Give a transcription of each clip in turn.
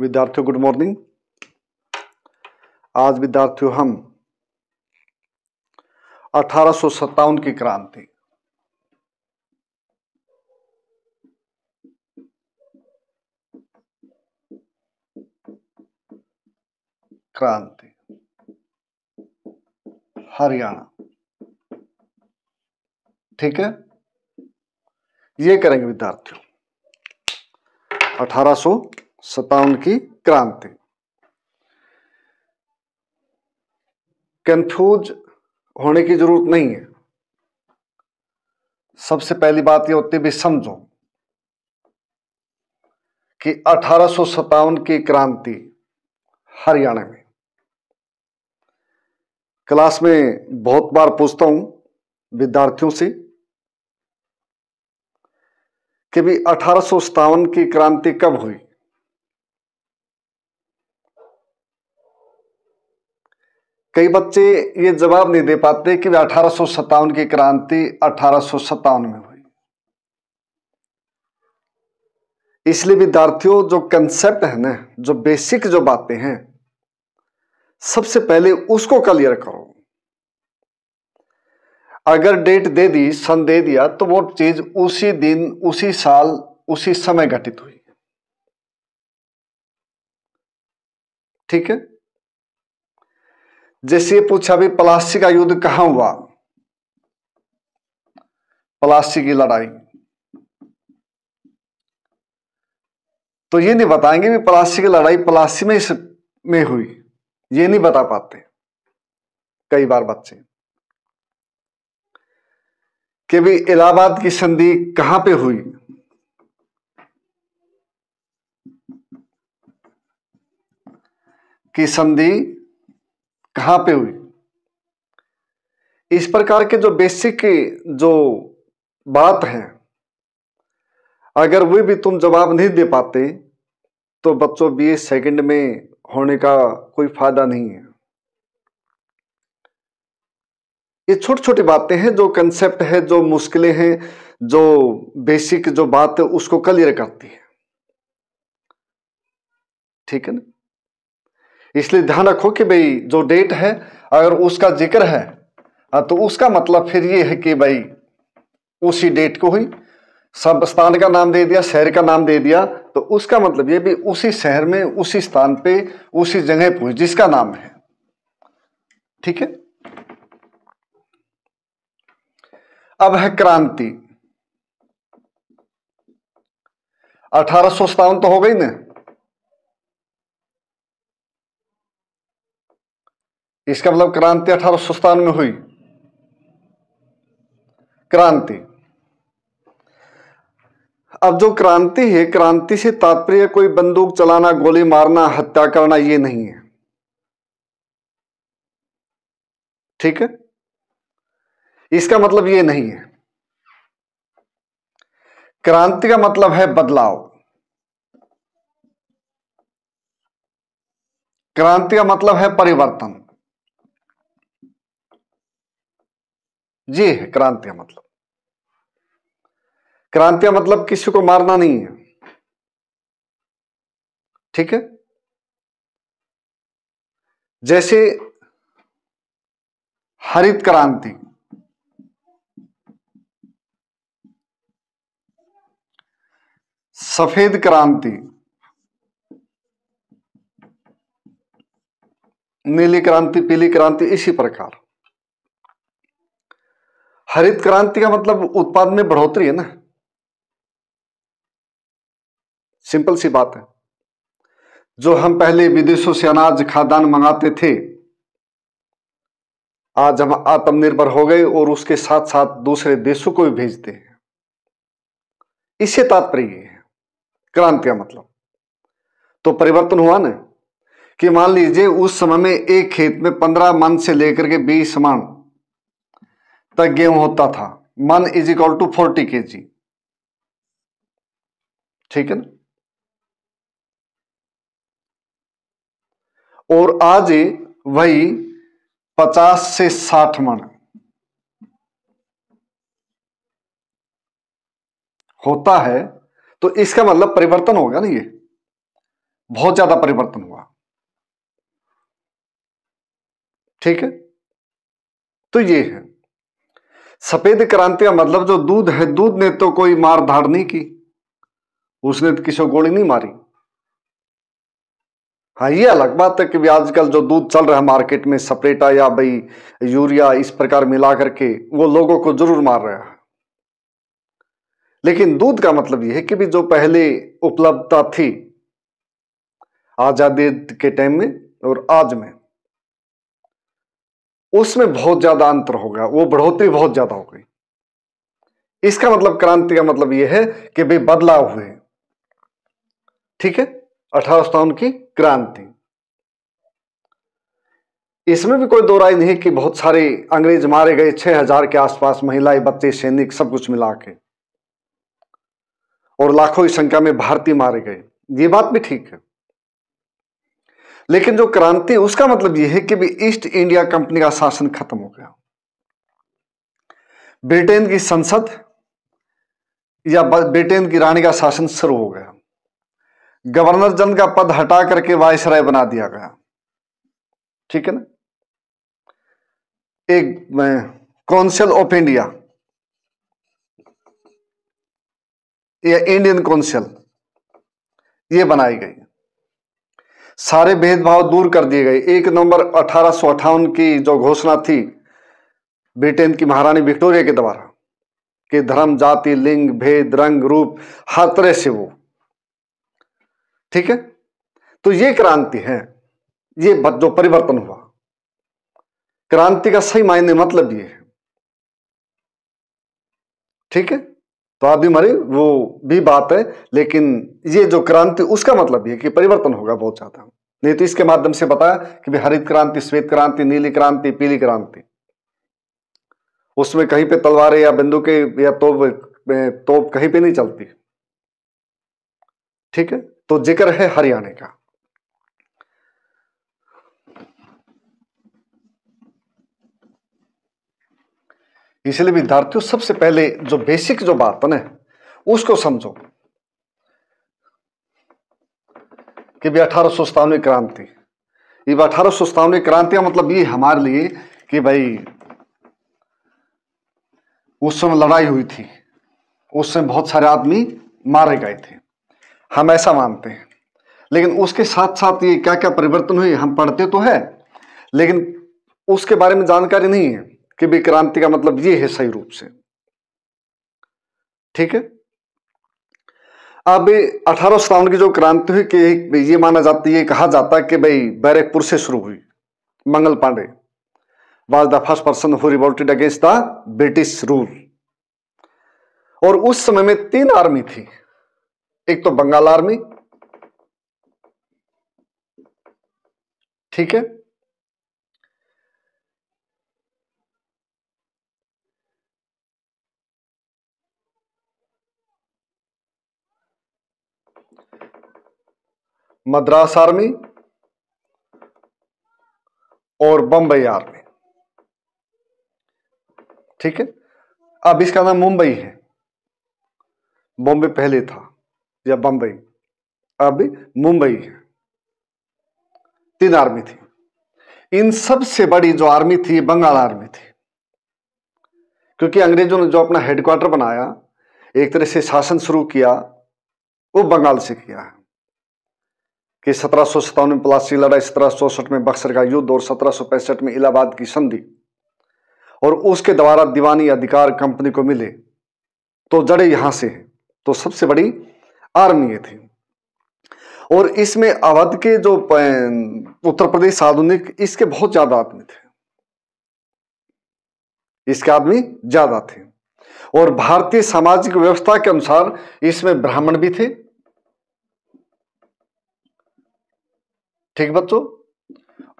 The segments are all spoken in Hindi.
विद्यार्थियों गुड मॉर्निंग आज विद्यार्थियों हम अठारह की क्रांति क्रांति हरियाणा ठीक है ये करेंगे विद्यार्थियों अठारह सतावन की क्रांति कंफ्यूज होने की जरूरत नहीं है सबसे पहली बात यह होती है भी समझो कि अठारह की क्रांति हरियाणा में क्लास में बहुत बार पूछता हूं विद्यार्थियों से कि भी अठारह की क्रांति कब हुई कई बच्चे ये जवाब नहीं दे पाते कि अठारह की क्रांति अठारह में हुई इसलिए विद्यार्थियों जो कंसेप्ट है ना जो बेसिक जो बातें हैं सबसे पहले उसको क्लियर करो अगर डेट दे दी सन दे दिया तो वो चीज उसी दिन उसी साल उसी समय घटित हुई ठीक है जैसे ये पूछा भी प्लासी का युद्ध कहां हुआ प्लासी की लड़ाई तो ये नहीं बताएंगे भी प्लासी की लड़ाई प्लासी में में हुई ये नहीं बता पाते कई बार बच्चे कि भी इलाहाबाद की संधि कहां पे हुई की संधि कहां पे हुई इस प्रकार के जो बेसिक जो बात है अगर वे भी तुम जवाब नहीं दे पाते तो बच्चों बीस सेकंड में होने का कोई फायदा नहीं है ये छोटी छोटी बातें हैं जो कंसेप्ट है जो मुश्किलें हैं जो बेसिक जो बात है उसको क्लियर करती है ठीक है ना इसलिए ध्यान रखो कि भाई जो डेट है अगर उसका जिक्र है हाँ, तो उसका मतलब फिर ये है कि भाई उसी डेट को ही सब स्थान का नाम दे दिया शहर का नाम दे दिया तो उसका मतलब ये भी उसी शहर में उसी स्थान पे उसी जगह पहुंच जिसका नाम है ठीक है अब है क्रांति अठारह तो हो गई ना इसका मतलब क्रांति अठारह सौ में हुई क्रांति अब जो क्रांति है क्रांति से तात्पर्य कोई बंदूक चलाना गोली मारना हत्या करना ये नहीं है ठीक है इसका मतलब ये नहीं है क्रांति का मतलब है बदलाव क्रांति का मतलब है परिवर्तन ये है क्रांतिया मतलब क्रांतिया मतलब किसी को मारना नहीं है ठीक है जैसे हरित क्रांति सफेद क्रांति नीली क्रांति पीली क्रांति इसी प्रकार हरित क्रांति का मतलब उत्पादन में बढ़ोतरी है ना सिंपल सी बात है जो हम पहले विदेशों से अनाज खाद्यान्न मंगाते थे आज हम आत्मनिर्भर हो गए और उसके साथ साथ दूसरे देशों को भी भेजते हैं इससे तात्पर्य है क्रांति का मतलब तो परिवर्तन हुआ ना कि मान लीजिए उस समय में एक खेत में पंद्रह मन से लेकर के बीस मन तक गेहूं होता था मन इज इक्वल टू फोर्टी के जी ठीक है ना और आज वही पचास से साठ मन होता है तो इसका मतलब परिवर्तन होगा ना ये बहुत ज्यादा परिवर्तन हुआ ठीक है तो ये है सफेद क्रांति का मतलब जो दूध है दूध ने तो कोई मार धाड़ नहीं की उसने तो किसी गोली नहीं मारी हाँ ये अलग बात है कि भी आजकल जो दूध चल रहा है मार्केट में सपरेटा या भाई यूरिया इस प्रकार मिला करके वो लोगों को जरूर मार रहा है लेकिन दूध का मतलब यह है कि भी जो पहले उपलब्धता थी आजादी के टाइम में और आज में उसमें बहुत ज़्यादा अंतर होगा वो बढ़ोतरी बहुत ज़्यादा हो गई इसका मतलब क्रांति का मतलब यह है कि भाई बदलाव हुए ठीक है अठारह सतावन की क्रांति इसमें भी कोई दो राय नहीं कि बहुत सारे अंग्रेज मारे गए छह हजार के आसपास महिलाएं बच्चे सैनिक सब कुछ मिला के और लाखों की संख्या में भारतीय मारे गए ये बात भी ठीक है लेकिन जो क्रांति उसका मतलब यह है कि भी ईस्ट इंडिया कंपनी का शासन खत्म हो गया ब्रिटेन की संसद या ब्रिटेन की रानी का शासन शुरू हो गया गवर्नर जन का पद हटा करके वायसराय बना दिया गया ठीक है ना एक काउंसिल ऑफ इंडिया या इंडियन काउंसिल ये बनाई गई सारे भेदभाव दूर कर दिए गए एक नवंबर अठारह की जो घोषणा थी ब्रिटेन की महारानी विक्टोरिया के द्वारा कि धर्म जाति लिंग भेद रंग रूप हर तरह से वो ठीक है तो ये क्रांति है ये जो परिवर्तन हुआ क्रांति का सही मायने मतलब ये है ठीक है तो आप भी हमारी वो भी बात है लेकिन ये जो क्रांति उसका मतलब ये कि परिवर्तन होगा बहुत ज़्यादा नहीं तो इसके माध्यम से बताया कि भी हरित क्रांति श्वेत क्रांति नीली क्रांति पीली क्रांति उसमें कहीं पे तलवारें या बिंदु के या तोप तोप कहीं पे नहीं चलती ठीक है तो जिक्र है हरियाणा का इसलिए विद्यार्थियों सबसे पहले जो बेसिक जो बात है ना उसको समझो कि भी अठारह सौ सतानवे क्रांति ये अठारह सौ सतानवे क्रांति मतलब ये हमारे लिए कि भाई उस समय लड़ाई हुई थी उस समय बहुत सारे आदमी मारे गए थे हम ऐसा मानते हैं लेकिन उसके साथ साथ ये क्या क्या परिवर्तन हुए हम पढ़ते तो है लेकिन उसके बारे में जानकारी नहीं है कि विक्रांति का मतलब ये है सही रूप से ठीक है अब अठारह सौ की जो क्रांति हुई कि ये माना जाती है कहा जाता है कि भाई बैरकपुर से शुरू हुई Mangal Pandey was the first person who revolted against the British rule और उस समय में तीन आर्मी थी एक तो बंगाल आर्मी ठीक है मद्रास आर्मी और बम्बई आर्मी ठीक है अब इसका नाम मुंबई है बॉम्बे पहले था या बम्बई अब मुंबई है तीन आर्मी थी इन सबसे बड़ी जो आर्मी थी बंगाल आर्मी थी क्योंकि अंग्रेजों ने जो अपना हेडक्वार्टर बनाया एक तरह से शासन शुरू किया वो बंगाल से किया है कि सत्रह सौ में प्लासी लड़ाई सत्रह में बक्सर का युद्ध और सत्रह सौ में इलाहाबाद की संधि और उसके द्वारा दीवानी अधिकार कंपनी को मिले तो जड़े यहां से हैं तो सबसे बड़ी आर्मी ये थी और इसमें अवध के जो अं, उत्तर प्रदेश आधुनिक इसके बहुत ज्यादा आदमी थे इसके आदमी ज्यादा थे और भारतीय सामाजिक व्यवस्था के अनुसार इसमें ब्राह्मण भी थे ठीक बच्चों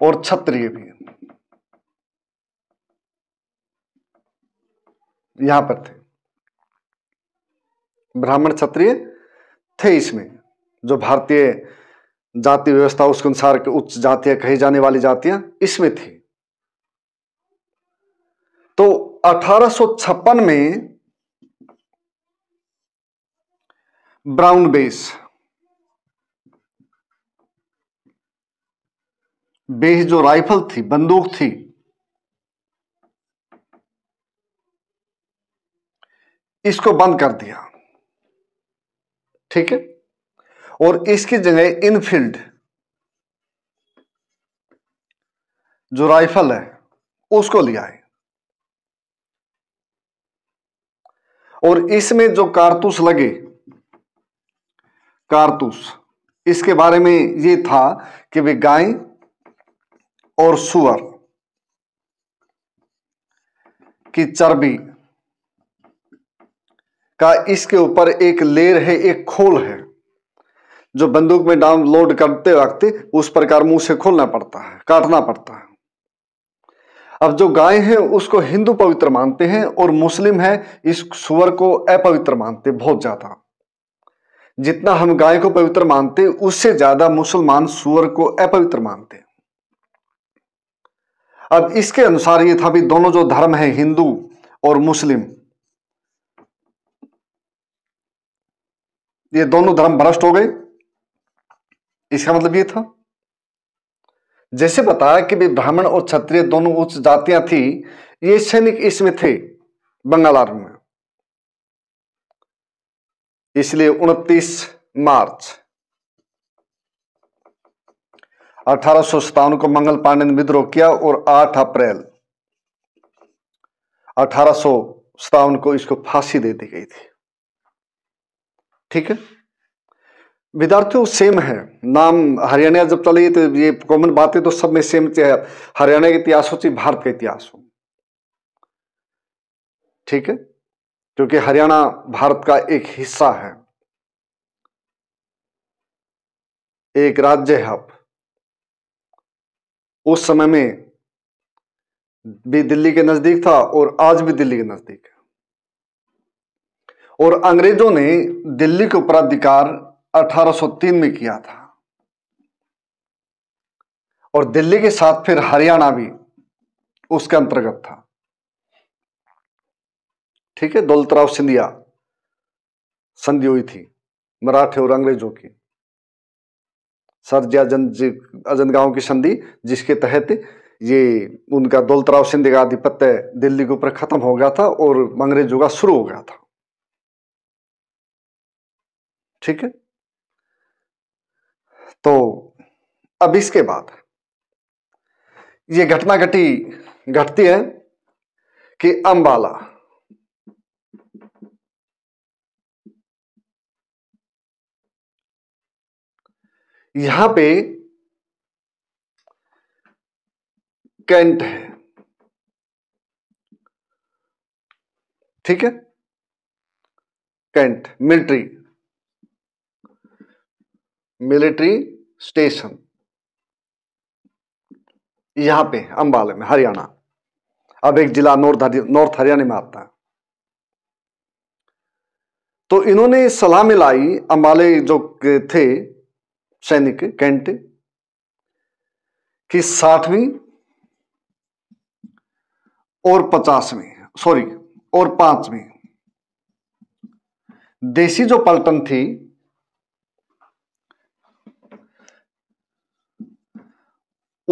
और क्षत्रिय भी यहां पर थे ब्राह्मण क्षत्रिय थे इसमें जो भारतीय जाति व्यवस्था उसके अनुसार उच्च जातियां कही जाने वाली जातियां इसमें थी तो अठारह में ब्राउन बेस बेस जो राइफल थी बंदूक थी इसको बंद कर दिया ठीक है और इसकी जगह इनफील्ड जो राइफल है उसको लिया है और इसमें जो कारतूस लगे कारतूस इसके बारे में ये था कि वे गायें और सुअर की चर्बी का इसके ऊपर एक लेयर है एक खोल है जो बंदूक में डाउनलोड करते वक्त उस प्रकार मुंह से खोलना पड़ता है काटना पड़ता है अब जो गाय है उसको हिंदू पवित्र मानते हैं और मुस्लिम है इस सुअर को अपवित्र मानते बहुत ज्यादा जितना हम गाय को पवित्र मानते उससे ज्यादा मुसलमान सुअर को अपवित्र मानते अब इसके अनुसार ये था भी दोनों जो धर्म है हिंदू और मुस्लिम ये दोनों धर्म भ्रष्ट हो गए इसका मतलब ये था जैसे बताया कि भी ब्राह्मण और क्षत्रिय दोनों उच्च जातियां थी ये सैनिक इसमें थे बंगाल आर्मी में इसलिए उनतीस मार्च अठारह को मंगल पांडे ने विद्रोह किया और 8 अप्रैल अठारह को इसको फांसी दे दी गई थी ठीक है विद्यार्थियों सेम है नाम हरियाणा जब चले तो ये कॉमन बातें तो सब में सेम चाहे हरियाणा के इतिहास हो चाहे भारत का इतिहास हो ठीक है क्योंकि हरियाणा भारत का एक हिस्सा है एक राज्य है अब उस समय में भी दिल्ली के नजदीक था और आज भी दिल्ली के नजदीक है और अंग्रेजों ने दिल्ली के उपराधिकार 1803 में किया था और दिल्ली के साथ फिर हरियाणा भी उसके अंतर्गत था ठीक है दौलतराव सिंधिया संधि हुई थी मराठे और अंग्रेजों की सरजिया अजन की संधि जिसके तहत ये उनका दौलतराव सिंधे का आधिपत्य दिल्ली के ऊपर खत्म हो गया था और अंग्रेजों का शुरू हो गया था ठीक है तो अब इसके बाद ये घटना घटी घटती है कि अंबाला यहां पे कैंट है ठीक है कैंट मिलिट्री मिलिट्री स्टेशन यहां पे अंबाले में हरियाणा अब एक जिला नॉर्थ नॉर्थ हरियाणा में आता है तो इन्होंने सलाह मिलाई अंबाले जो थे सैनिक कैंट की साठवीं और पचासवीं सॉरी और पांचवी देसी जो पलटन थी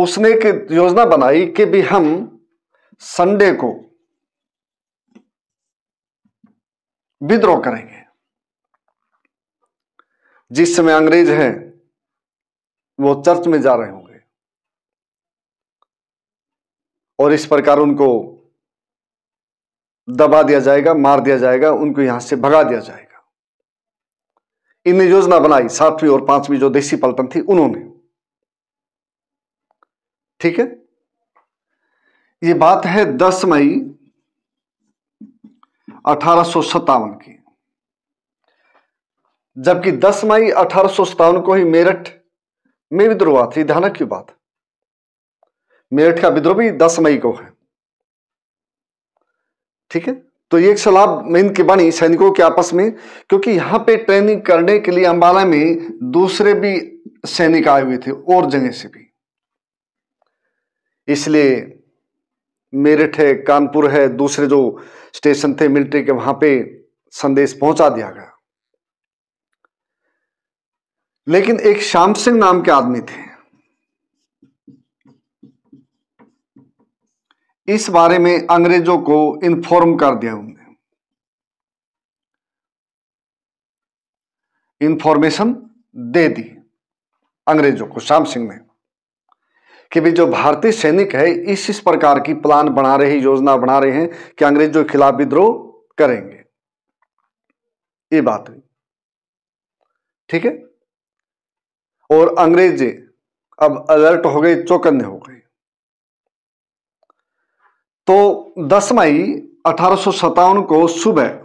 उसने एक योजना बनाई कि भी हम संडे को विद्रोह करेंगे जिस समय अंग्रेज हैं वो चर्च में जा रहे होंगे और इस प्रकार उनको दबा दिया जाएगा मार दिया जाएगा उनको यहां से भगा दिया जाएगा इनने योजना बनाई सातवीं और पांचवी जो देशी पलटन थी उन्होंने ठीक है ये बात है दस मई अठारह की जबकि दस मई अठारह को ही मेरठ में विद्रोह थी ध्यान रखियो बात मेरठ का विद्रोह भी दस मई को है ठीक है तो ये एक सलाह मेन की बनी सैनिकों के आपस में क्योंकि यहां पे ट्रेनिंग करने के लिए अंबाला में दूसरे भी सैनिक आए हुए थे और जगह से भी इसलिए मेरठ है कानपुर है दूसरे जो स्टेशन थे मिलिट्री के वहां पे संदेश पहुंचा दिया गया लेकिन एक श्याम सिंह नाम के आदमी थे इस बारे में अंग्रेजों को इन्फॉर्म कर दिया उन्होंने इंफॉर्मेशन दे दी अंग्रेजों को श्याम सिंह ने कि भी जो भारतीय सैनिक है इस इस प्रकार की प्लान बना रहे योजना बना रहे हैं कि अंग्रेजों के खिलाफ विद्रोह करेंगे ये बात हुई ठीक है और अंग्रेजें अब अलर्ट हो गए चौकन्ने हो गए तो 10 मई अठारह को सुबह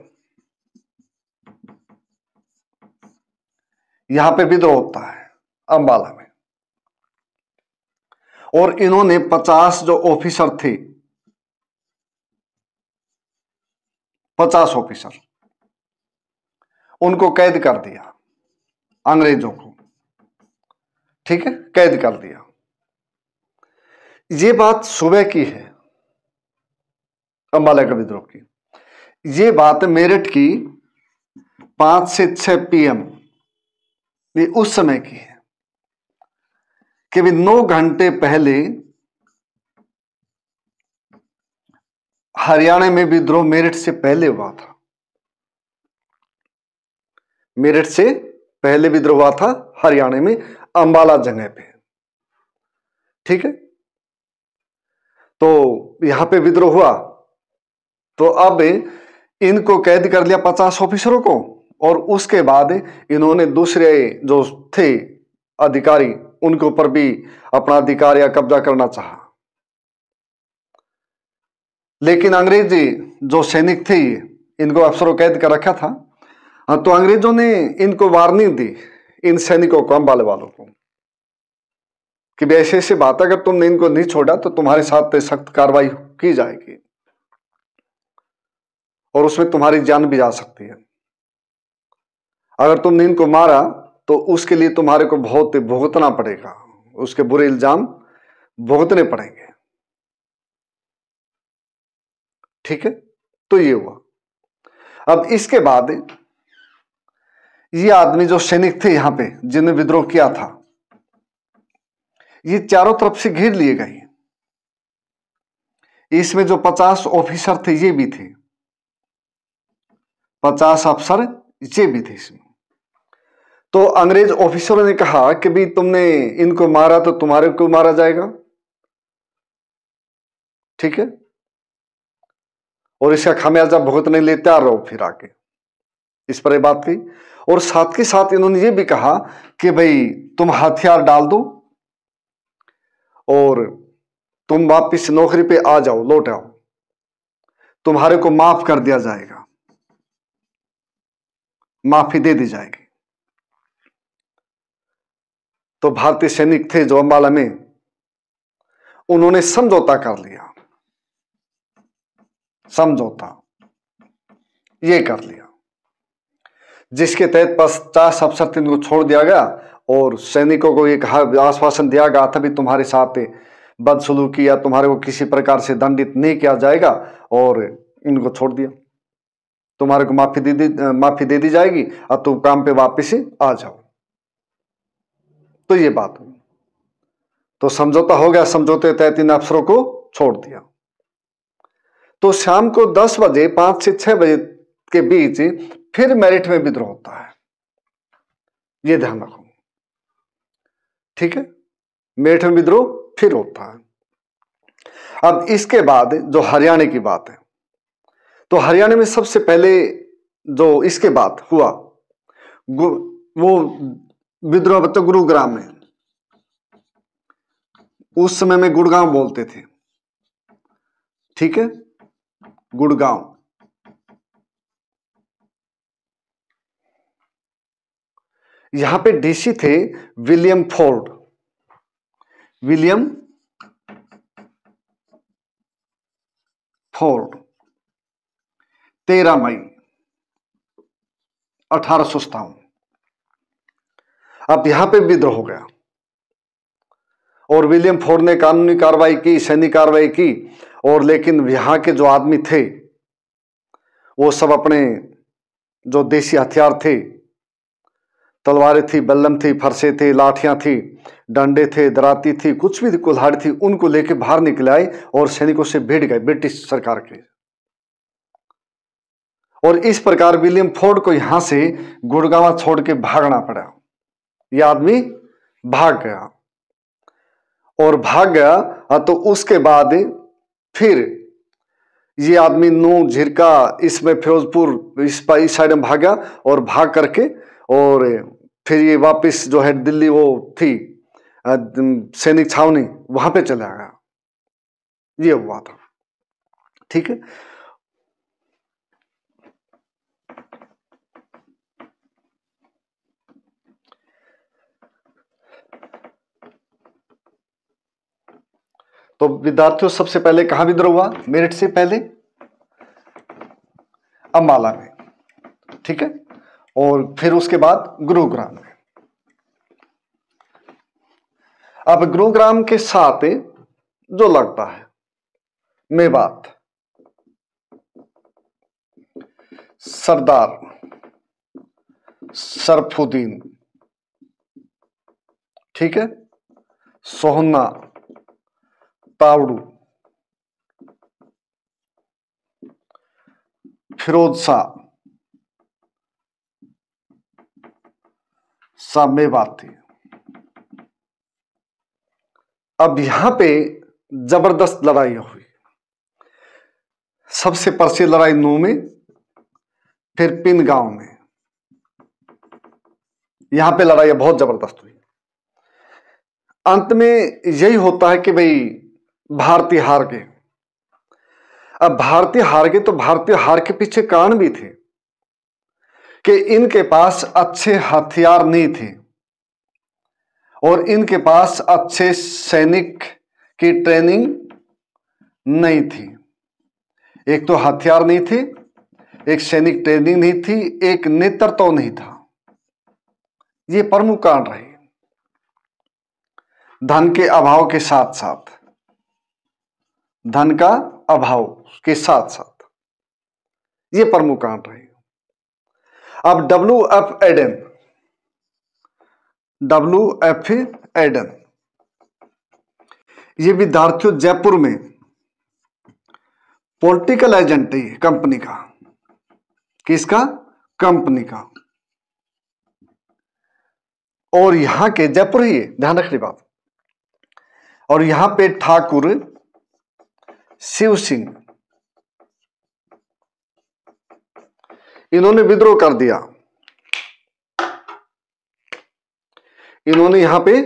यहां पे विद्रोह होता है अंबाला में और इन्होंने 50 जो ऑफिसर थे 50 ऑफिसर उनको कैद कर दिया अंग्रेजों को ठीक है कैद कर दिया ये बात सुबह की है अंबाला का विद्रोह की ये बात मेरठ की पांच से छह पीएम ये उस समय की है कि भी नौ घंटे पहले हरियाणा में विद्रोह मेरठ से पहले हुआ था मेरठ से पहले विद्रोह हुआ था हरियाणा में अंबाला जगह पे ठीक है तो यहां पे विद्रोह हुआ तो अब इनको कैद कर लिया पचास ऑफिसरों को और उसके बाद इन्होंने दूसरे जो थे अधिकारी उनके ऊपर भी अपना अधिकार या कब्जा करना चाहा लेकिन अंग्रेजी जो सैनिक थे इनको अफसरों कैद कर रखा था हाँ, तो अंग्रेजों ने इनको वार्निंग दी इन सैनिकों को बाले वालों को कि भी ऐसे ऐसे बात अगर तुमने इनको नहीं छोड़ा तो तुम्हारे साथ सख्त कार्रवाई की जाएगी और उसमें तुम्हारी जान भी जा सकती है अगर तुमने इनको मारा तो उसके लिए तुम्हारे को बहुत भुगतना पड़ेगा उसके बुरे इल्जाम भुगतने पड़ेंगे ठीक है तो ये हुआ अब इसके बाद ये आदमी जो सैनिक थे यहां पे जिन्हें विद्रोह किया था ये चारों तरफ से घेर लिए गए इसमें जो पचास ऑफिसर थे ये भी थे पचास अफसर ये भी थे इसमें तो अंग्रेज ऑफिसरों ने कहा कि भी तुमने इनको मारा तो तुम्हारे को मारा जाएगा ठीक है और इसका खामियाजा भुगतने लिए तैयार रहो फिर आके इस पर बात की और साथ के साथ इन्होंने ये भी कहा कि भाई तुम हथियार डाल दो और तुम वापिस नौकरी पे आ जाओ लौट आओ तुम्हारे को माफ कर दिया जाएगा माफी दे दी जाएगी तो भारतीय सैनिक थे जो अम्बाला में उन्होंने समझौता कर लिया समझौता ये कर लिया जिसके तहत पचास अफसर थे को छोड़ दिया गया और सैनिकों को ये कहा आश्वासन दिया गया था भी तुम्हारे साथ बदसलूकी या तुम्हारे को किसी प्रकार से दंडित नहीं किया जाएगा और इनको छोड़ दिया तुम्हारे को माफी दे दी माफी दे दी जाएगी और तुम काम पे वापस आ जाओ तो ये बात हुई तो समझौता हो गया समझौते तहत इन अफसरों को छोड़ दिया तो शाम को 10 बजे 5 से 6 बजे के बीच फिर मेरिट में विद्रोह होता है ये ध्यान रखो ठीक है मेरिट में विद्रोह फिर होता है अब इसके बाद जो हरियाणा की बात है तो हरियाणा में सबसे पहले जो इसके बाद हुआ वो विद्रोह मतलब गुरुग्राम में उस समय में गुड़गांव बोलते थे ठीक है गुड़गांव यहां पे डीसी थे विलियम फोर्ड विलियम फोर्ड तेरह मई अठारह सो सतावन अब यहां पे विद्रोह हो गया और विलियम फोर्ड ने कानूनी कार्रवाई की सैनिक कार्रवाई की और लेकिन यहां के जो आदमी थे वो सब अपने जो देसी हथियार थे तलवारें थी बल्लम थी फरसे थे लाठियाँ थी डंडे थे दराती थी कुछ भी कुल्हाड़ी थी उनको लेके बाहर निकले आए और सैनिकों से भिड़ गए ब्रिटिश सरकार के और इस प्रकार विलियम फोर्ड को यहां से गुड़गावा छोड़ के भागना पड़ा यह आदमी भाग गया और भाग गया तो उसके बाद फिर ये आदमी नू झिरका इसमें फिरोजपुर इस इस साइड में भाग गया और भाग करके और फिर ये वापस जो है दिल्ली वो थी सैनिक छावनी वहां पे चला गया ये हुआ था ठीक है तो विद्यार्थियों सबसे पहले कहा विद्रोह हुआ मेरठ से पहले अम्बाला में ठीक है और फिर उसके बाद गुरुग्राम है अब गुरुग्राम के साथ जो लगता है मेवात सरदार सरफुद्दीन ठीक है सोहना तावड़ू फिरोज शाह साम्य बात थी अब यहां पे जबरदस्त लड़ाई हुई सबसे प्रसिद्ध लड़ाई नू में फिर पिन गांव में यहां पे लड़ाई बहुत जबरदस्त हुई अंत में यही होता है कि भाई भारतीय हार गए अब भारतीय हार गए तो भारतीय हार के पीछे कारण भी थे कि इनके पास अच्छे हथियार नहीं थे और इनके पास अच्छे सैनिक की ट्रेनिंग नहीं थी एक तो हथियार नहीं थे एक सैनिक ट्रेनिंग नहीं थी एक नेतृत्व तो नहीं था ये प्रमुख कारण रहे धन के अभाव के साथ साथ धन का अभाव के साथ साथ ये प्रमुख कारण रहे अब W F Adam W F Adam ये विद्यार्थियों जयपुर में पॉलिटिकल एजेंट है कंपनी का किसका कंपनी का और यहां के जयपुर ही ध्यान रखने बात और यहां पे ठाकुर शिव सिंह इन्होंने विद्रोह कर दिया इन्होंने यहां पे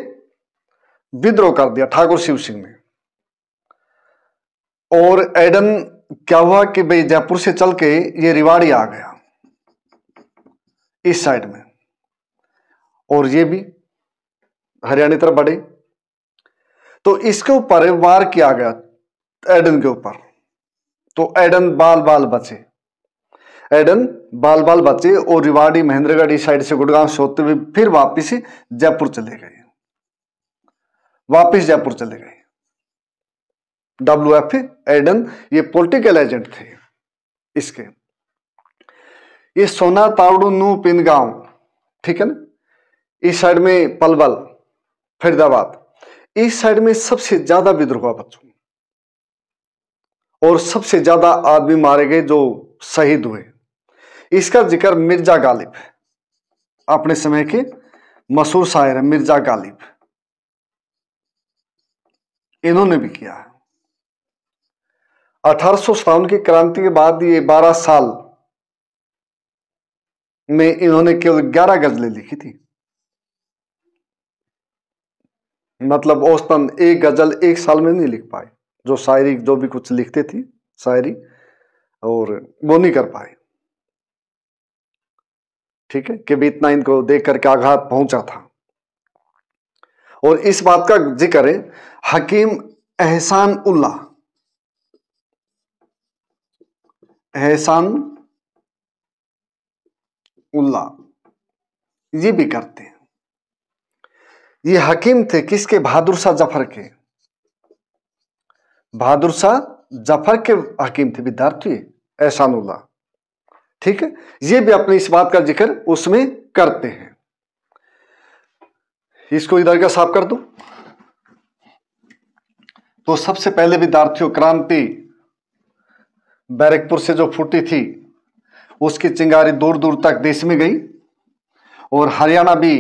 विद्रोह कर दिया ठाकुर शिव सिंह ने और एडन क्या हुआ कि भाई जयपुर से चल के ये रिवाड़ी आ गया इस साइड में और ये भी हरियाणा तरफ बढ़े तो इसके ऊपर वार किया गया एडन के ऊपर तो एडन बाल बाल बचे एडन बाल बाल बचे और रिवाड़ी महेंद्रगढ़ इस साइड से गुड़गांव से होते हुए फिर वापिस जयपुर चले गए वापिस जयपुर चले गए डब्ल्यू एफ एडन ये पॉलिटिकल एजेंट थे इसके ये सोना तावड़ू नू पिनगांव ठीक है ना इस साइड में पलवल फरीदाबाद इस साइड में सबसे ज्यादा विद्रोह बच्चों और सबसे ज्यादा आदमी मारे गए जो शहीद हुए इसका जिक्र मिर्जा गालिब अपने समय के मशहूर शायर है मिर्जा गालिब इन्होंने भी किया है अठारह की क्रांति के बाद ये 12 साल में इन्होंने केवल 11 गजलें लिखी थी मतलब औसतन एक गजल एक साल में नहीं लिख पाए जो शायरी जो भी कुछ लिखते थे शायरी और वो नहीं कर पाए ठीक है कि भी इतना इनको देख करके आघात पहुंचा था और इस बात का जिक्र है हकीम एहसान उल्ला एहसान उल्ला ये भी करते हैं ये हकीम थे किसके बहादुर शाह जफर के बहादुर शाह जफर के हकीम थे विद्यार्थी एहसान उल्ला ठीक है ये भी अपने इस बात का जिक्र उसमें करते हैं इसको इधर का साफ कर दो तो सबसे पहले विद्यार्थियों क्रांति बैरकपुर से जो फूटी थी उसकी चिंगारी दूर दूर तक देश में गई और हरियाणा भी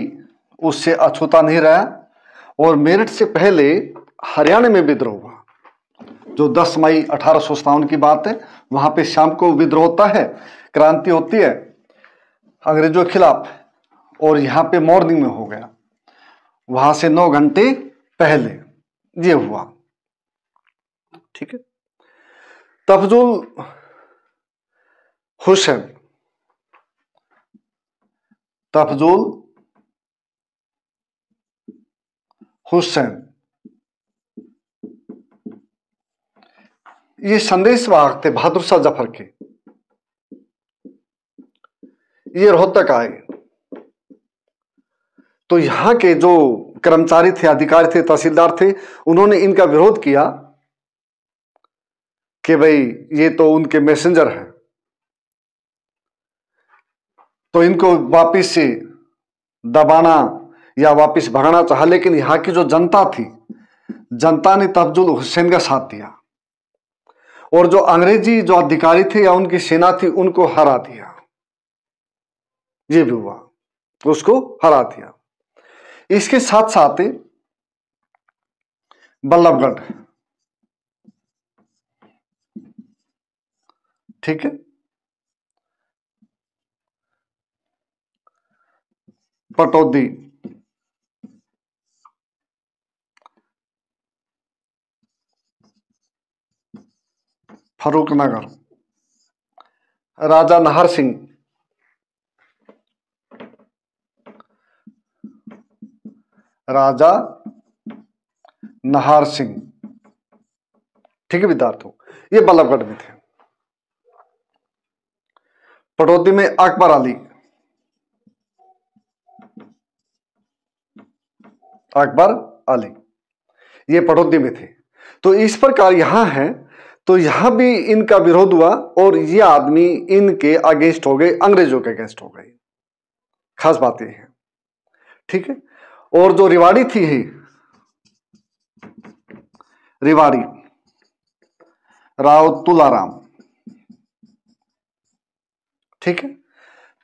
उससे अछूता नहीं रहा और मेरठ से पहले हरियाणा में विद्रोह हुआ जो 10 मई अठारह की बात है वहां पे शाम को विद्रोह होता है क्रांति होती है अंग्रेजों के खिलाफ और यहाँ पे मॉर्निंग में हो गया वहां से नौ घंटे पहले ये हुआ ठीक है तफजुल हुसैन तफजुल हुसैन ये संदेश वाहक थे बहादुर शाह जफर के ये रोहतक आए तो यहां के जो कर्मचारी थे अधिकारी थे तहसीलदार थे उन्होंने इनका विरोध किया कि भाई ये तो उनके मैसेंजर हैं तो इनको वापिस से दबाना या वापिस भगाना चाहा लेकिन यहां की जो जनता थी जनता ने तफजुल हुसैन का साथ दिया और जो अंग्रेजी जो अधिकारी थे या उनकी सेना थी उनको हरा दिया ये भी हुआ उसको हरा दिया इसके साथ साथ बल्लभगढ़ ठीक है पटौदी फरूखनगर राजा नाहर सिंह राजा नहार सिंह ठीक है विद्यार्थियों ये बल्लभगढ़ में थे पटौदी में अकबर अली अकबर अली ये पटौदी में थे तो इस प्रकार यहां है तो यहां भी इनका विरोध हुआ और ये आदमी इनके अगेंस्ट हो गए अंग्रेजों के अगेंस्ट हो गए खास बात यह है ठीक है और जो रिवाड़ी थी ही रिवाड़ी राव तुलाराम ठीक है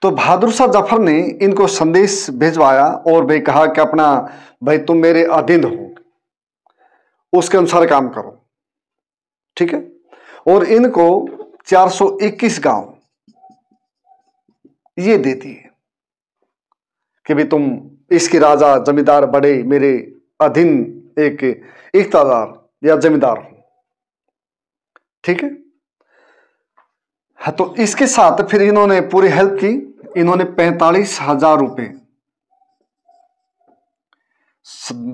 तो बहादुर शाह जफर ने इनको संदेश भिजवाया और भाई कहा कि अपना भाई तुम मेरे अधीन हो उसके अनुसार काम करो ठीक है और इनको 421 गांव ये देती है कि भाई तुम इसके राजा जमींदार बड़े मेरे अधीन एक इकतादार या जमींदार हो ठीक है हाँ, तो इसके साथ फिर इन्होंने पूरी हेल्प की इन्होंने पैंतालीस हजार रुपये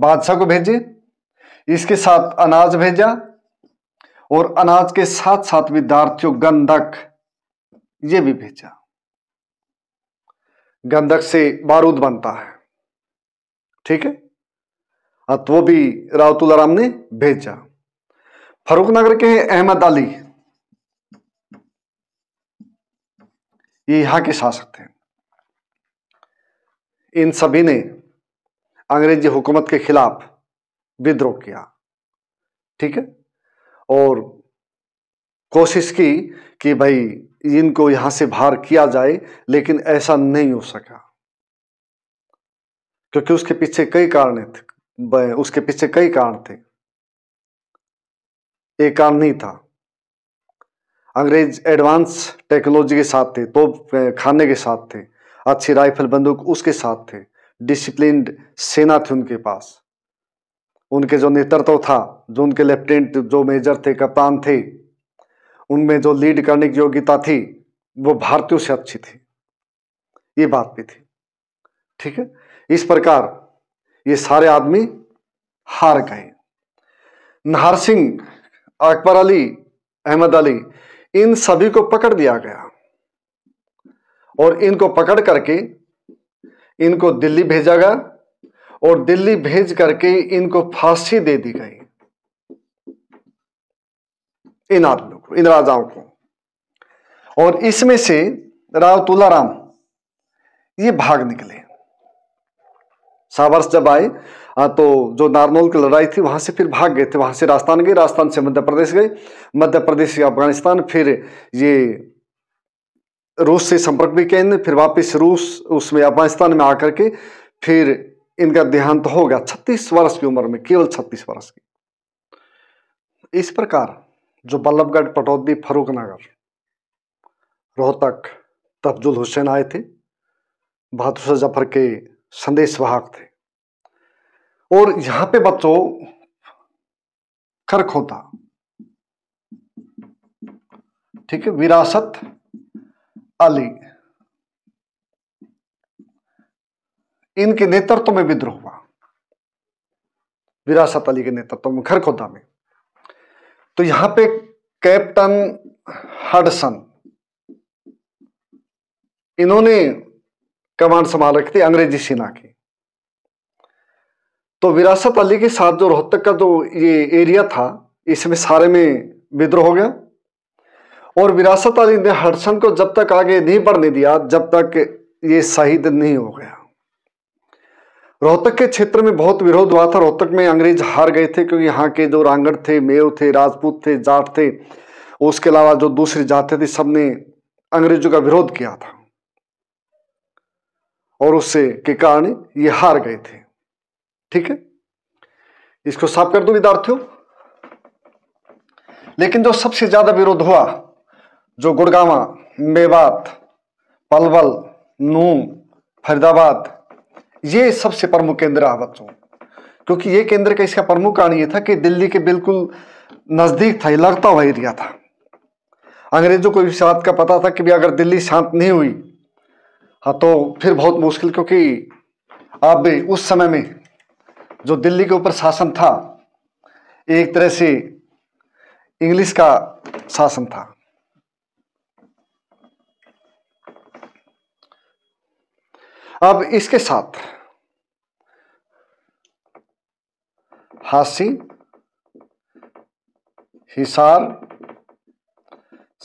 बादशाह को भेजे इसके साथ अनाज भेजा और अनाज के साथ साथ विद्यार्थियों गंधक ये भी भेजा गंधक से बारूद बनता है ठीक है हाँ, तो वो भी रावतुलाराम ने भेजा फरुखनगर के अहमद अली ये यहां के शासक थे इन सभी ने अंग्रेजी हुकूमत के खिलाफ विद्रोह किया ठीक है और कोशिश की कि भाई इनको यहां से बाहर किया जाए लेकिन ऐसा नहीं हो सका क्योंकि उसके पीछे कई कारण थे उसके पीछे कई कारण थे एक कारण नहीं था अंग्रेज एडवांस टेक्नोलॉजी के साथ थे तो खाने के साथ थे अच्छी राइफल बंदूक उसके साथ थे डिसिप्लिन सेना थी उनके पास उनके जो नेतृत्व था जो उनके लेफ्टिनेंट जो मेजर थे कप्तान थे उनमें जो लीड करने की योग्यता थी वो भारतीयों से अच्छी थी ये बात भी थी ठीक है इस प्रकार ये सारे आदमी हार गए नाहर सिंह अकबर अली अहमद अली इन सभी को पकड़ दिया गया और इनको पकड़ करके इनको दिल्ली भेजा गया और दिल्ली भेज करके इनको फांसी दे दी गई इन आदमियों को इन राजाओं को और इसमें से राव तुलाराम ये भाग निकले सावर्स जब आए तो जो नारनौल की लड़ाई थी वहाँ से फिर भाग गए थे वहाँ से राजस्थान गए राजस्थान से मध्य प्रदेश गए मध्य प्रदेश से अफगानिस्तान फिर ये रूस से संपर्क भी किए फिर वापस रूस उसमें अफगानिस्तान में आकर के फिर इनका देहांत हो गया छत्तीस वर्ष की उम्र में केवल छत्तीस वर्ष की इस प्रकार जो बल्लभगढ़ पटौदी फरूकनगर रोहतक तफजुल हुसैन आए थे बहादुर जफर के संदेशवाहक थे और यहां पे बच्चों खर्क होता ठीक है विरासत अली इनके नेतृत्व में विद्रोह हुआ विरासत अली के नेतृत्व में खरखोदा में तो यहां पे कैप्टन हडसन इन्होंने कमांड संभाल रखी थी अंग्रेजी सेना की तो विरासत अली के साथ जो रोहतक का जो ये एरिया था इसमें सारे में विद्रोह हो गया और विरासत अली ने हरसन को जब तक आगे नहीं बढ़ने दिया जब तक ये शहीद नहीं हो गया रोहतक के क्षेत्र में बहुत विरोध हुआ था रोहतक में अंग्रेज हार गए थे क्योंकि यहाँ के जो रांगड़ थे मेव थे राजपूत थे जाट थे उसके अलावा जो दूसरी जाते थी सबने अंग्रेजों का विरोध किया था और उससे के कारण ये हार गए थे ठीक है इसको साफ कर दो विद्यार्थियों लेकिन जो सबसे ज्यादा विरोध हुआ जो गुड़गावा मेवात पलवल नू फरीदाबाद ये सबसे प्रमुख केंद्र रहा बच्चों क्योंकि ये केंद्र का इसका प्रमुख कारण ये था कि दिल्ली के बिल्कुल नज़दीक था लगता हुआ एरिया था अंग्रेजों को इस बात का पता था कि भी अगर दिल्ली शांत नहीं हुई हाँ तो फिर बहुत मुश्किल क्योंकि अब उस समय में जो दिल्ली के ऊपर शासन था एक तरह से इंग्लिश का शासन था अब इसके साथ हासी हिसार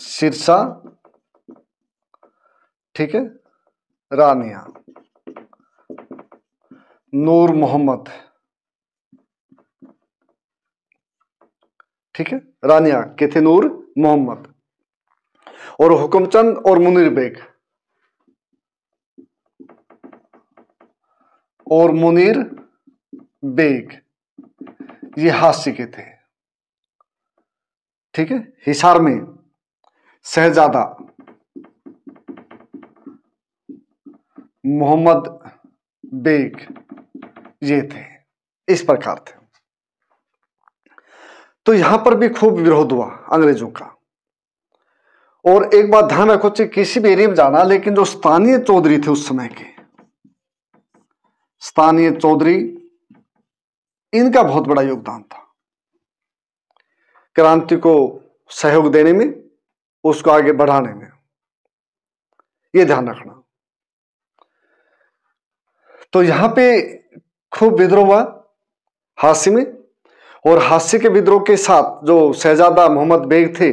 सिरसा ठीक है रानिया नूर मोहम्मद ठीक है रानिया के थे नूर मोहम्मद और हुकुमचंद और मुनिर बेग और मुनिर बेग ये हास्य के थे ठीक है हिसार में शहजादा मोहम्मद बेग ये थे इस प्रकार थे तो यहां पर भी खूब विरोध हुआ अंग्रेजों का और एक बात ध्यान रखो चाहे किसी भी एरिया में जाना लेकिन जो स्थानीय चौधरी थे उस समय के स्थानीय चौधरी इनका बहुत बड़ा योगदान था क्रांति को सहयोग देने में उसको आगे बढ़ाने में यह ध्यान रखना तो यहां पे खूब विद्रोह हुआ हास्य में और हास्य के विद्रोह के साथ जो शहजादा मोहम्मद बेग थे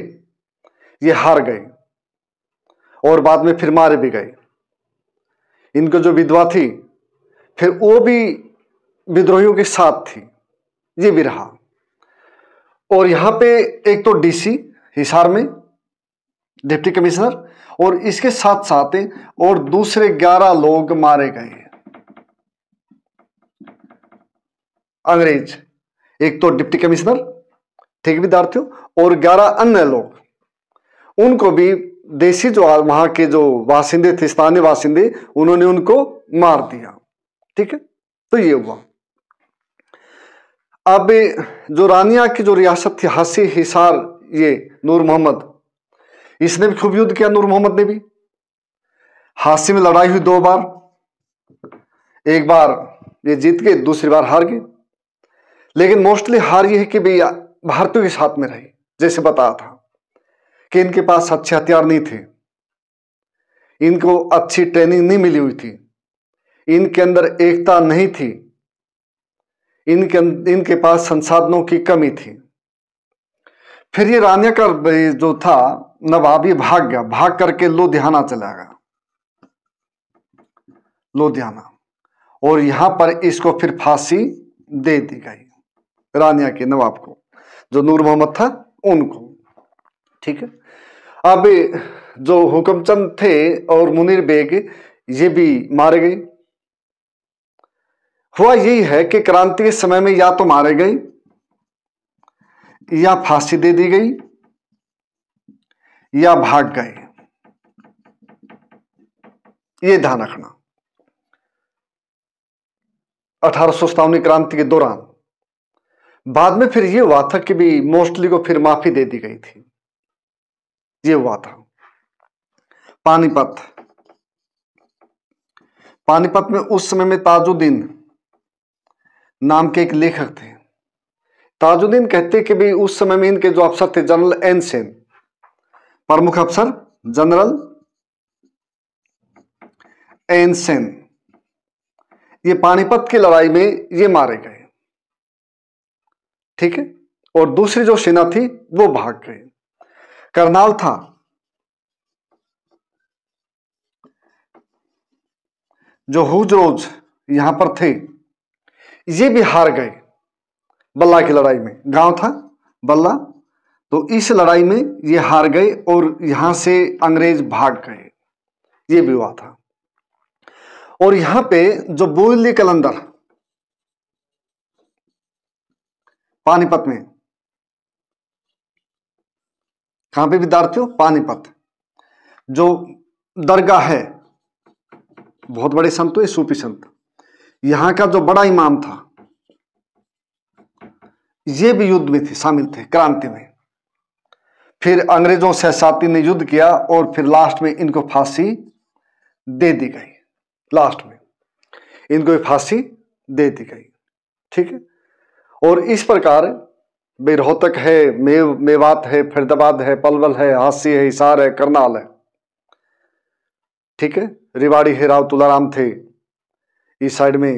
ये हार गए और बाद में फिर मारे भी गए इनको जो विधवा थी फिर वो भी विद्रोहियों के साथ थी ये भी रहा और यहाँ पे एक तो डीसी हिसार में डिप्टी कमिश्नर और इसके साथ साथ और दूसरे ग्यारह लोग मारे गए हैं अंग्रेज एक तो डिप्टी कमिश्नर ठीक विद्यार्थियों और ग्यारह अन्य लोग उनको भी देशी जो वहां के जो वासिंदे थे स्थानीय वासिंदे उन्होंने उनको मार दिया ठीक है तो ये हुआ अब जो रानिया की जो रियासत थी हसी हिसार ये नूर मोहम्मद इसने भी खूब युद्ध किया नूर मोहम्मद ने भी हासी में लड़ाई हुई दो बार एक बार ये जीत गए दूसरी बार हार गए लेकिन मोस्टली हार ये है कि भाई भारतीयों के साथ में रही जैसे बताया था कि इनके पास अच्छे हथियार नहीं थे इनको अच्छी ट्रेनिंग नहीं मिली हुई थी इनके अंदर एकता नहीं थी इनके अं- इनके पास संसाधनों की कमी थी फिर ये रानिया कर जो था नवाब ये भाग गया भाग करके लुधियाना चला गया लुधियाना और यहां पर इसको फिर फांसी दे दी गई रानिया के नवाब को जो नूर मोहम्मद था उनको ठीक है अब जो हुक्मचंद थे और मुनीर बेग ये भी मारे गए हुआ यही है कि क्रांति के समय में या तो मारे गए या फांसी दे दी गई या भाग गए ये ध्यान रखना अठारह सौ क्रांति के दौरान बाद में फिर ये हुआ था कि भी मोस्टली को फिर माफी दे दी गई थी ये हुआ था पानीपत पानीपत में उस समय में ताजुद्दीन नाम के एक लेखक थे ताजुद्दीन कहते कि भी उस समय में इनके जो अफसर थे जनरल एन सेन प्रमुख अफसर जनरल एन सेन ये पानीपत की लड़ाई में ये मारे गए ठीक है और दूसरी जो सेना थी वो भाग गई करनाल था जो हुजरोज यहां पर थे ये भी हार गए बल्ला की लड़ाई में गांव था बल्ला तो इस लड़ाई में ये हार गए और यहां से अंग्रेज भाग गए ये भी हुआ था और यहां पे जो बोली कलंदर पानीपत में कहां पे विद्यार्थियों पानीपत जो दरगाह है बहुत बड़े संत हुए सूफी संत यहां का जो बड़ा इमाम था ये भी युद्ध में थे शामिल थे क्रांति में फिर अंग्रेजों से साथी ने युद्ध किया और फिर लास्ट में इनको फांसी दे दी गई लास्ट में इनको फांसी दे दी गई ठीक है और इस प्रकार भाई रोहतक है मेव मेवात है फरीदाबाद है पलवल है हासी है हिसार है करनाल है ठीक है रिवाड़ी है राव तुलाराम थे इस साइड में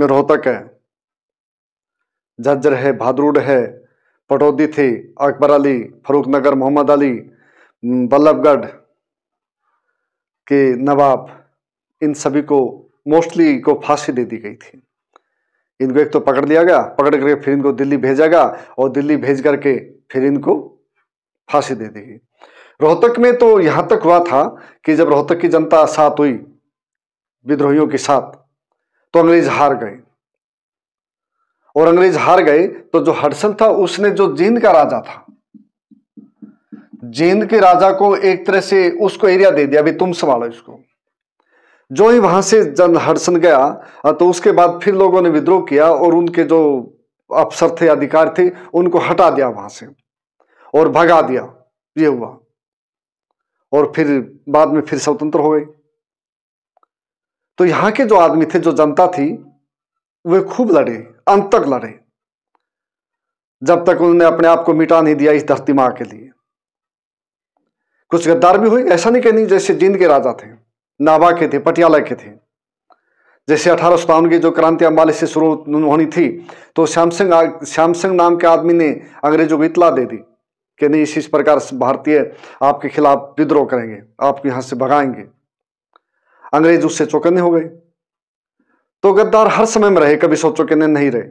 रोहतक है झज्जर है भादरूड है पटौदी थे अकबर अली फरूख नगर मोहम्मद अली बल्लभगढ़ के नवाब इन सभी को मोस्टली को फांसी दे दी गई थी इनको एक तो पकड़ लिया गया पकड़ करके फिर इनको दिल्ली भेजा गया और दिल्ली भेज करके फिर इनको फांसी दे दी गई रोहतक में तो यहां तक हुआ था कि जब रोहतक की जनता साथ हुई विद्रोहियों के साथ तो अंग्रेज हार गए और अंग्रेज हार गए तो जो हडसन था उसने जो जींद का राजा था जींद के राजा को एक तरह से उसको एरिया दे दिया अभी तुम संभालो इसको जो ही वहां से जन हरसन गया तो उसके बाद फिर लोगों ने विद्रोह किया और उनके जो अफसर थे अधिकार थे उनको हटा दिया वहां से और भगा दिया ये हुआ और फिर बाद में फिर स्वतंत्र हो गए तो यहां के जो आदमी थे जो जनता थी वे खूब लड़े अंत तक लड़े जब तक उन्होंने अपने आप को मिटा नहीं दिया इस धरती मां के लिए कुछ गद्दार भी हुई ऐसा नहीं कहनी जैसे जींद के राजा थे नाभा के थे पटियाला के थे जैसे अठारह की जो क्रांति अम्बाले से शुरू होनी थी तो श्याम सिंह नाम के आदमी ने अंग्रेजों को इतला दे दी कि नहीं इस प्रकार भारतीय आपके खिलाफ विद्रोह करेंगे आपको यहाँ से भगाएंगे अंग्रेज उससे चौकन्ने हो गए तो गद्दार हर समय में रहे कभी सोचो कि नहीं रहे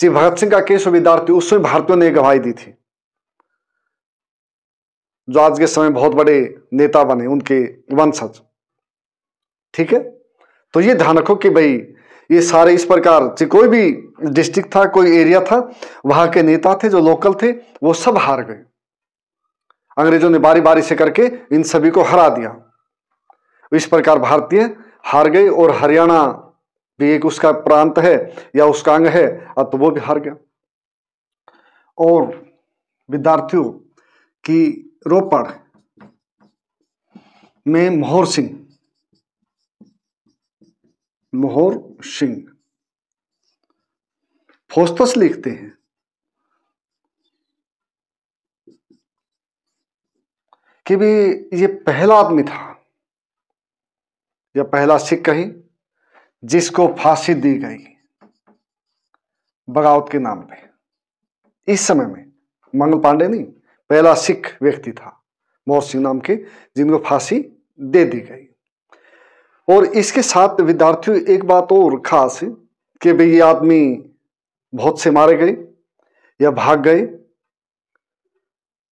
जी भगत सिंह का केस विद्यार्थी उसमें भारतीयों ने गवाही दी थी जो आज के समय बहुत बड़े नेता बने उनके वंशज ठीक है तो ये ध्यान रखो कि भाई ये सारे इस प्रकार से कोई भी डिस्ट्रिक्ट था कोई एरिया था वहां के नेता थे जो लोकल थे वो सब हार गए अंग्रेजों ने बारी बारी से करके इन सभी को हरा दिया इस प्रकार भारतीय हार गए और हरियाणा भी एक उसका प्रांत है या उसका अंग है अब तो वो भी हार गया और विद्यार्थियों की रोपड़ में मोहर सिंह मोहर सिंह फोस्तस लिखते हैं कि भी ये पहला आदमी था या पहला सिख कही जिसको फांसी दी गई बगावत के नाम पे इस समय में मंगल पांडे नहीं पहला सिख व्यक्ति था मोहर सिंह नाम के जिनको फांसी दे दी गई और इसके साथ विद्यार्थियों एक बात और खास कि भाई ये आदमी बहुत से मारे गए या भाग गए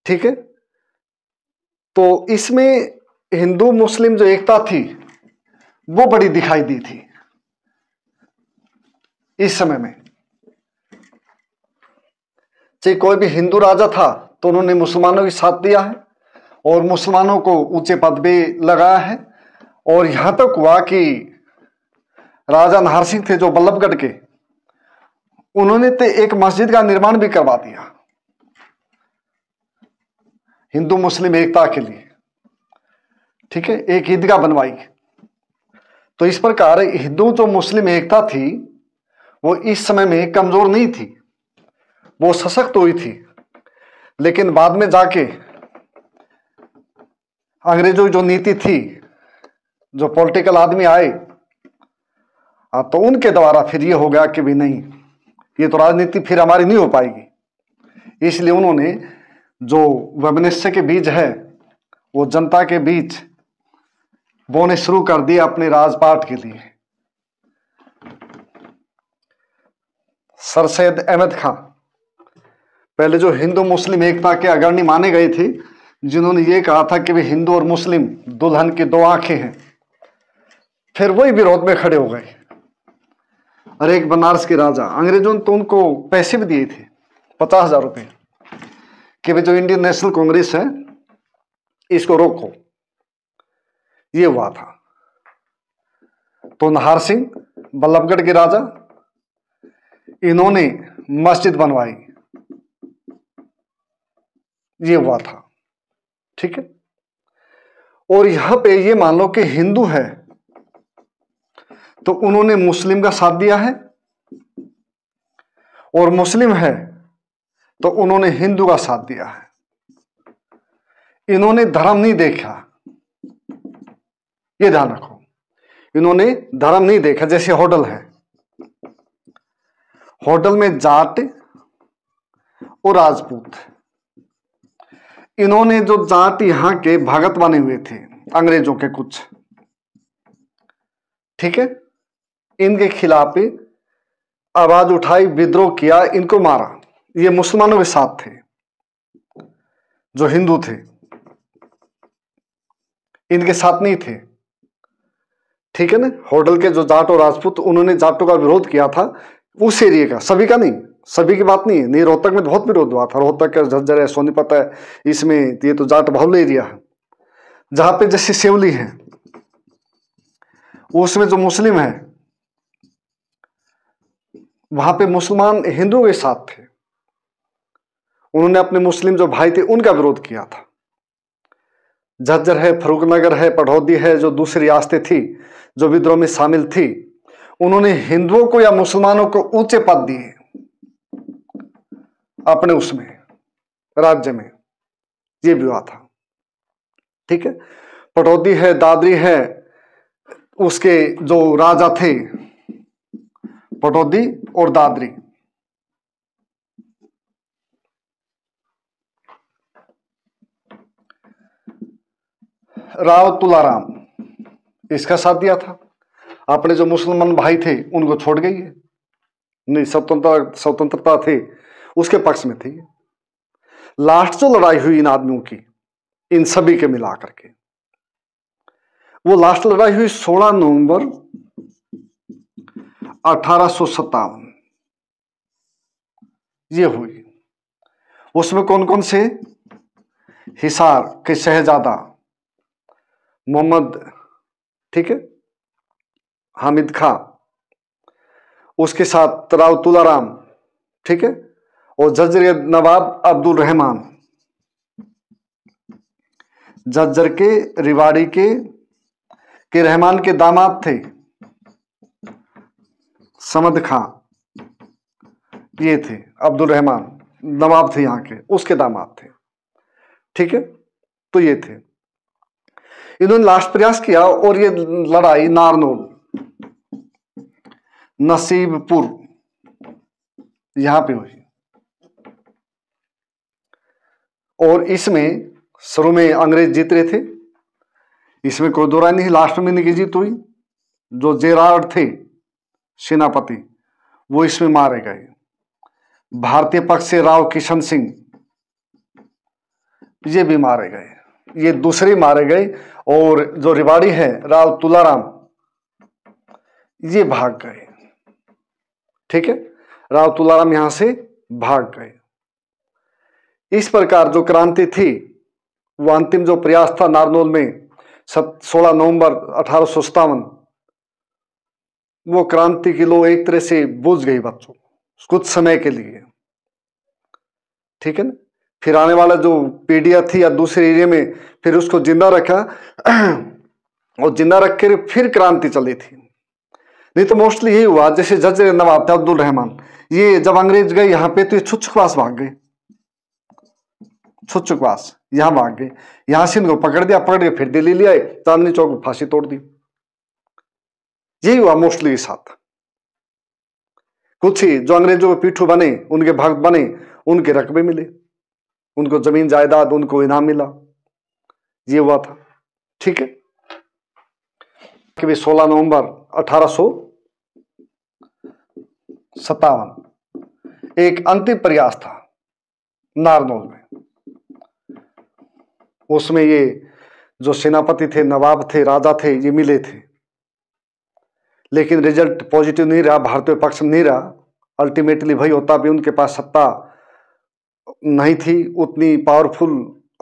ठीक है तो इसमें हिंदू मुस्लिम जो एकता थी वो बड़ी दिखाई दी थी इस समय में चाहे कोई भी हिंदू राजा था तो उन्होंने मुसलमानों के साथ दिया है और मुसलमानों को ऊंचे पद पे लगाया है और यहां तक हुआ कि राजा नहर सिंह थे जो बल्लभगढ़ के उन्होंने तो एक मस्जिद का निर्माण भी करवा दिया हिंदू मुस्लिम एकता के लिए ठीक है एक ईदगाह बनवाई तो इस प्रकार हिंदू जो मुस्लिम एकता थी वो इस समय में कमजोर नहीं थी वो सशक्त हुई थी लेकिन बाद में जाके अंग्रेजों की जो नीति थी जो पॉलिटिकल आदमी आए हाँ, तो उनके द्वारा फिर ये हो गया कि भी नहीं ये तो राजनीति फिर हमारी नहीं हो पाएगी इसलिए उन्होंने जो वमनस्य के बीज है वो जनता के बीच बोने शुरू कर दिए अपने राजपाट के लिए सर सैद अहमद खान पहले जो हिंदू मुस्लिम एकता के अग्रणी माने गए थे जिन्होंने ये कहा था कि वे हिंदू और मुस्लिम दुल्हन की दो आंखें हैं फिर वही विरोध में खड़े हो गए और एक बनारस के राजा अंग्रेजों ने तो उनको पैसे भी दिए थे पचास हजार रुपये कि भाई जो इंडियन नेशनल कांग्रेस है इसको रोको ये हुआ था तो नहार सिंह बल्लभगढ़ के राजा इन्होंने मस्जिद बनवाई ये हुआ था ठीक है और यहां पे ये मान लो कि हिंदू है तो उन्होंने मुस्लिम का साथ दिया है और मुस्लिम है तो उन्होंने हिंदू का साथ दिया है इन्होंने धर्म नहीं देखा ये ध्यान रखो इन्होंने धर्म नहीं देखा जैसे होटल है होटल में जाट और राजपूत इन्होंने जो जाट यहां के भगत बने हुए थे अंग्रेजों के कुछ ठीक है इनके खिलाफ आवाज उठाई विद्रोह किया इनको मारा ये मुसलमानों के साथ थे जो हिंदू थे इनके साथ नहीं थे ठीक है ना होटल के जो जाट और राजपूत उन्होंने जाटों का विरोध किया था उस एरिए का सभी का नहीं सभी की बात नहीं है नहीं रोहतक में बहुत विरोध हुआ था रोहतक का झज्जर है सोनीपत है इसमें ये तो जाट बाहुल एरिया है जहां पे जैसे सेवली है उसमें जो मुस्लिम है वहां पे मुसलमान हिंदुओं के साथ थे उन्होंने अपने मुस्लिम जो भाई थे उनका विरोध किया था झज्जर है फरूखनगर है पढ़ौदी है जो दूसरी आस्तें थी जो विद्रोह में शामिल थी उन्होंने हिंदुओं को या मुसलमानों को ऊंचे पद दिए अपने उसमें राज्य में ये विवाह था ठीक है पटौदी है दादरी है उसके जो राजा थे पटौदी और दादरी राव तुलाराम इसका साथ दिया था अपने जो मुसलमान भाई थे उनको छोड़ गई है नहीं स्वतंत्र स्वतंत्रता थे उसके पक्ष में थी लास्ट जो लड़ाई हुई इन आदमियों की इन सभी के मिला करके वो लास्ट लड़ाई हुई 16 नवंबर अठारह ये हुई उसमें कौन कौन से हिसार के शहजादा मोहम्मद ठीक है हामिद खा उसके साथ राउतुलाराम ठीक है और जजर नवाब अब्दुल रहमान जज्जर के रिवाड़ी के के रहमान के दामाद थे समद खां ये थे अब्दुल रहमान नवाब थे यहाँ के उसके दामाद थे ठीक है तो ये थे इन्होंने लास्ट प्रयास किया और ये लड़ाई नारनोल नसीबपुर यहां पे हुई और इसमें शुरू में अंग्रेज जीत रहे थे इसमें कोई दौरा नहीं लास्ट में इनकी जीत हुई जो जेराड थे सेनापति वो इसमें मारे गए भारतीय पक्ष से राव किशन सिंह ये भी मारे गए ये दूसरे मारे गए और जो रिवाड़ी है राव तुलाराम ये भाग गए ठीक है राव तुलाराम यहां से भाग गए इस प्रकार जो क्रांति थी वो अंतिम जो प्रयास था नारनौल में सत सोलह नवंबर अठारह वो क्रांति की लो एक तरह से बुझ गई बच्चों कुछ समय के लिए ठीक है ना फिर आने वाला जो पीढ़िया थी या दूसरे एरिया में फिर उसको जिंदा रखा और जिंदा रख कर फिर क्रांति चली थी नहीं तो मोस्टली यही हुआ जैसे जज नवाब थे अब्दुल रहमान ये जब अंग्रेज गए यहाँ पे तो ये छुच्छुकवास भाग गए छुच्छुकवास यहां भाग गए यहां से इनको पकड़ दिया पकड़ के फिर दिल्ली ले आए चांदनी चौक फांसी तोड़ दी यही हुआ मोस्टली के साथ कुछ ही जो अंग्रेजों के पीठू बने उनके भक्त बने उनके रकबे मिले उनको जमीन जायदाद उनको इनाम मिला ये हुआ था ठीक है कि भी 16 नवंबर अठारह सत्तावन एक अंतिम प्रयास था नारनौल में उसमें ये जो सेनापति थे नवाब थे राजा थे ये मिले थे लेकिन रिजल्ट पॉजिटिव नहीं रहा भारतीय पक्ष में नहीं रहा अल्टीमेटली भाई होता भी उनके पास सत्ता नहीं थी उतनी पावरफुल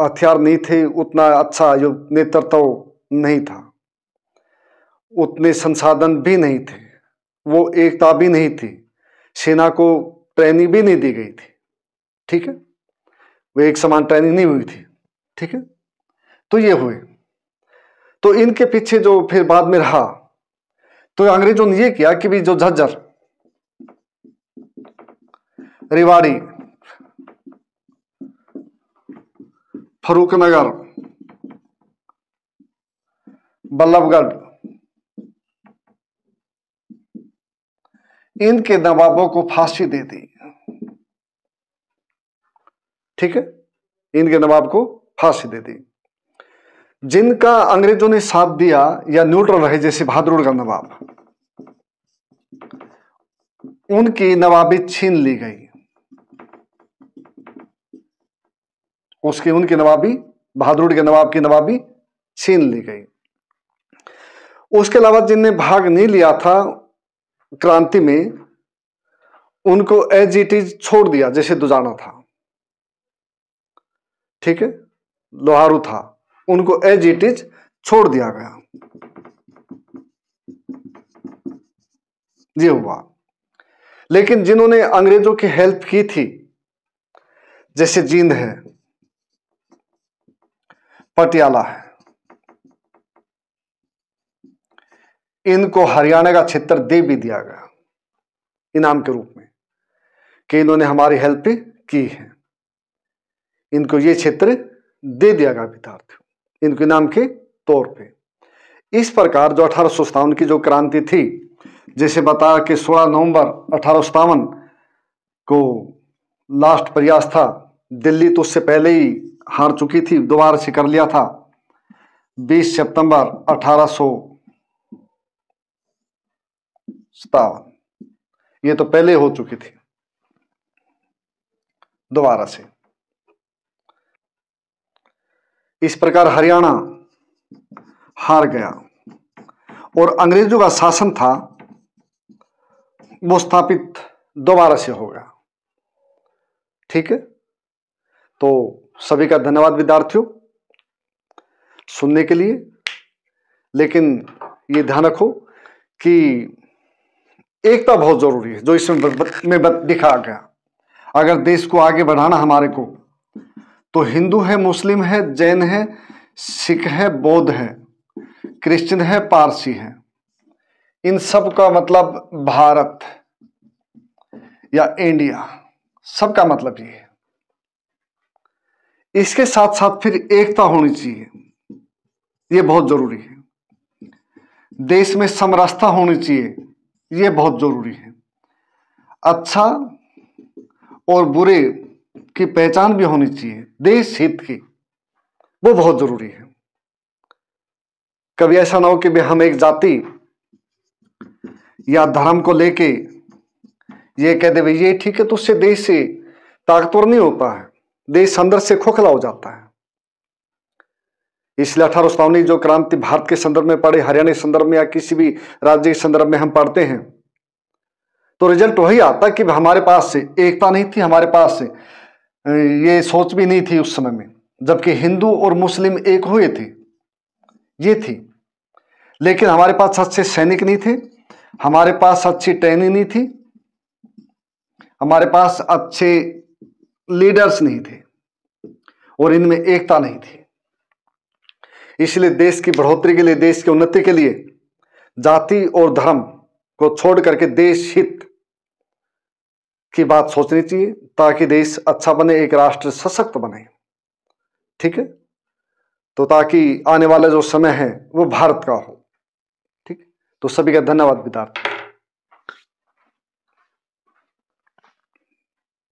हथियार नहीं थे उतना अच्छा जो नेतृत्व नहीं था उतने संसाधन भी नहीं थे वो एकता भी नहीं थी सेना को ट्रेनिंग भी नहीं दी गई थी ठीक है वो एक समान ट्रेनिंग नहीं हुई थी ठीक है तो ये हुए तो इनके पीछे जो फिर बाद में रहा तो अंग्रेजों ने यह किया कि भी जो झज्जर रिवाड़ी फरूखनगर बल्लभगढ़ इनके नवाबों को फांसी दे दी ठीक है इनके नवाब को फांसी दे दी जिनका अंग्रेजों ने साथ दिया या न्यूट्रल रहे जैसे का नवाब उनकी नवाबी छीन ली गई उसके उनकी नवाबी बहादुर के नवाब की नवाबी छीन ली गई उसके अलावा जिनने भाग नहीं लिया था क्रांति में उनको एज इट इज छोड़ दिया जैसे दुजाना था ठीक है लोहारू था उनको एज इट इज छोड़ दिया गया ये हुआ लेकिन जिन्होंने अंग्रेजों की हेल्प की थी जैसे जींद है पटियाला है इनको हरियाणा का क्षेत्र दे भी दिया गया इनाम के रूप में कि इन्होंने हमारी हेल्प की है इनको ये क्षेत्र दे दिया गया विद्यार्थियों इनके नाम के तौर पे इस प्रकार जो अठारह की जो क्रांति थी जैसे बताया कि 16 नवंबर अठारह को लास्ट प्रयास था दिल्ली तो उससे पहले ही हार चुकी थी दोबारा से कर लिया था 20 सितंबर अठारह सतावन ये तो पहले हो चुकी थी दोबारा से इस प्रकार हरियाणा हार गया और अंग्रेजों का शासन था वो स्थापित दोबारा से हो गया ठीक है तो सभी का धन्यवाद विद्यार्थियों सुनने के लिए लेकिन ये ध्यान रखो कि एकता बहुत जरूरी है जो इसमें दिखा गया अगर देश को आगे बढ़ाना हमारे को तो हिंदू है मुस्लिम है जैन है सिख है बौद्ध है क्रिश्चियन है पारसी है इन सब का मतलब भारत या इंडिया सबका मतलब ये है इसके साथ साथ फिर एकता होनी चाहिए ये बहुत जरूरी है देश में समरसता होनी चाहिए ये बहुत जरूरी है अच्छा और बुरे की पहचान भी होनी चाहिए देश हित की वो बहुत जरूरी है कभी ऐसा ना हो कि भी हम एक जाति या धर्म को लेके ये कह दे भाई ये ठीक है तो उससे देश से ताकतवर नहीं होता है देश अंदर से खोखला हो जाता है इसलिए अठारह सौ जो क्रांति भारत के संदर्भ में पढ़े हरियाणा के संदर्भ में या किसी भी राज्य के संदर्भ में हम पढ़ते हैं तो रिजल्ट वही आता कि हमारे पास से एकता नहीं थी हमारे पास से ये सोच भी नहीं थी उस समय में जबकि हिंदू और मुस्लिम एक हुए थे ये थी लेकिन हमारे पास अच्छे सैनिक नहीं थे हमारे पास अच्छी ट्रेनिंग नहीं थी हमारे पास अच्छे लीडर्स नहीं थे और इनमें एकता नहीं थी इसलिए देश की बढ़ोतरी के लिए देश की उन्नति के लिए जाति और धर्म को छोड़ करके देश हित की बात सोचनी चाहिए ताकि देश अच्छा बने एक राष्ट्र सशक्त बने ठीक है तो ताकि आने वाला जो समय है वो भारत का हो ठीक तो सभी का धन्यवाद विद्यार्थी